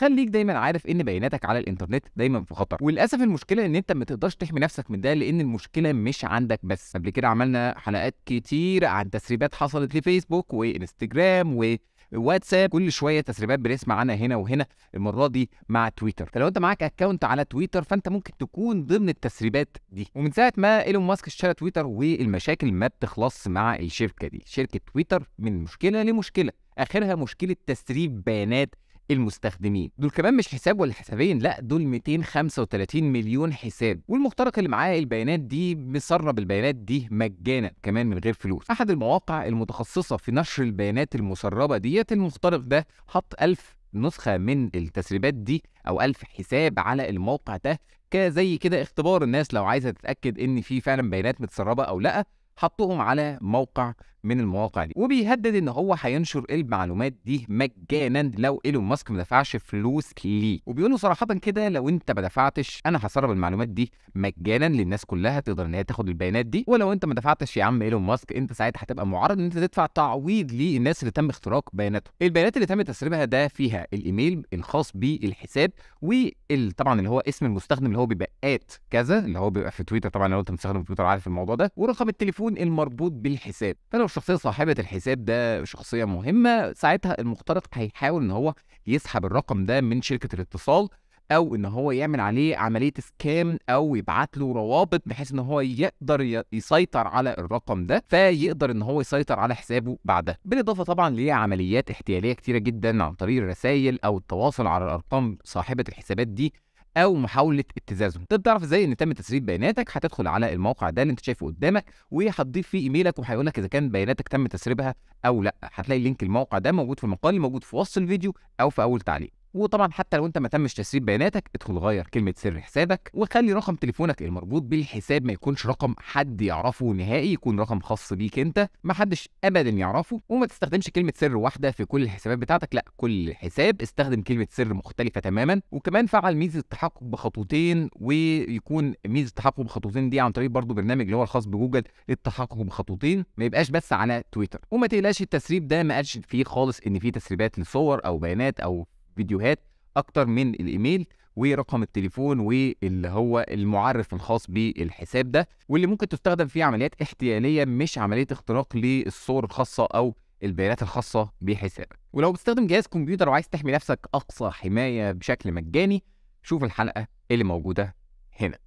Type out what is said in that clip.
خليك دايما عارف ان بياناتك على الانترنت دايما في خطر وللاسف المشكله ان انت ما تقدرش تحمي نفسك من ده لان المشكله مش عندك بس قبل كده عملنا حلقات كتير عن تسريبات حصلت لفيسبوك وانستجرام و واتساب كل شويه تسريبات بنسمع عنها هنا وهنا المره دي مع تويتر فلو انت معاك اكونت على تويتر فانت ممكن تكون ضمن التسريبات دي ومن ساعه ما ايلون ماسك اشترى تويتر والمشاكل ما بتخلصش مع الشركه دي شركه تويتر من مشكله لمشكله اخرها مشكله تسريب بيانات المستخدمين دول كمان مش حساب ولا حسابين لا دول 235 مليون حساب والمخترق اللي معاه البيانات دي مسرب البيانات دي مجانا كمان من غير فلوس احد المواقع المتخصصه في نشر البيانات المسربه ديت المخترق ده حط 1000 نسخه من التسريبات دي او 1000 حساب على الموقع ده كزي كده اختبار الناس لو عايزه تتاكد ان في فعلا بيانات متسربه او لا حطهم على موقع من المواقع دي وبيهدد ان هو هينشر المعلومات دي مجانا لو ايلون ماسك ما دفعش فلوس ليه وبيقولوا صراحه كده لو انت ما دفعتش انا هسرب المعلومات دي مجانا للناس كلها تقدر ان هي تاخد البيانات دي ولو انت ما دفعتش يا عم ايلون ماسك انت ساعتها هتبقى معرض ان انت تدفع تعويض للناس اللي تم اختراق بياناتهم البيانات اللي تم تسريبها ده فيها الايميل الخاص بالحساب وطبعا اللي هو اسم المستخدم اللي هو بيبقى ات كذا اللي هو بيبقى في تويتر طبعا لو انت مستخدم تويتر عارف الموضوع ده ورقم التليفون المربوط بالحساب فلو الشخصيه صاحبه الحساب ده شخصيه مهمه ساعتها المخترق هيحاول ان هو يسحب الرقم ده من شركه الاتصال او ان هو يعمل عليه عمليه سكام او يبعت له روابط بحيث ان هو يقدر يسيطر على الرقم ده فيقدر ان هو يسيطر على حسابه بعدها بالاضافه طبعا لعمليات احتياليه كتيره جدا عن طريق الرسائل او التواصل على الارقام صاحبه الحسابات دي او محاوله ابتزازهم طب تعرف ازاي ان تم تسريب بياناتك هتدخل على الموقع ده اللي انت شايفه قدامك وهتضيف فيه ايميلك وهيقول لك اذا كان بياناتك تم تسريبها او لا هتلاقي لينك الموقع ده موجود في المقال موجود في وصف الفيديو او في اول تعليق وطبعا حتى لو انت ما تمش تسريب بياناتك ادخل غير كلمه سر حسابك وخلي رقم تليفونك المربوط بالحساب ما يكونش رقم حد يعرفه نهائي يكون رقم خاص بيك انت ما حدش ابدا يعرفه وما تستخدمش كلمه سر واحده في كل الحسابات بتاعتك لا كل حساب استخدم كلمه سر مختلفه تماما وكمان فعل ميزه التحقق بخطوتين ويكون ميزه التحقق بخطوتين دي عن طريق برضو برنامج اللي هو الخاص بجوجل للتحقق بخطوتين ما يبقاش بس على تويتر وما تقلقش التسريب ده ما قالش فيه خالص ان في تسريبات لصور او بيانات او فيديوهات اكتر من الايميل ورقم التليفون واللي هو المعرف الخاص بالحساب ده واللي ممكن تستخدم فيه عمليات احتياليه مش عمليه اختراق للصور الخاصه او البيانات الخاصه بحسابك ولو بتستخدم جهاز كمبيوتر وعايز تحمي نفسك اقصى حمايه بشكل مجاني شوف الحلقه اللي موجوده هنا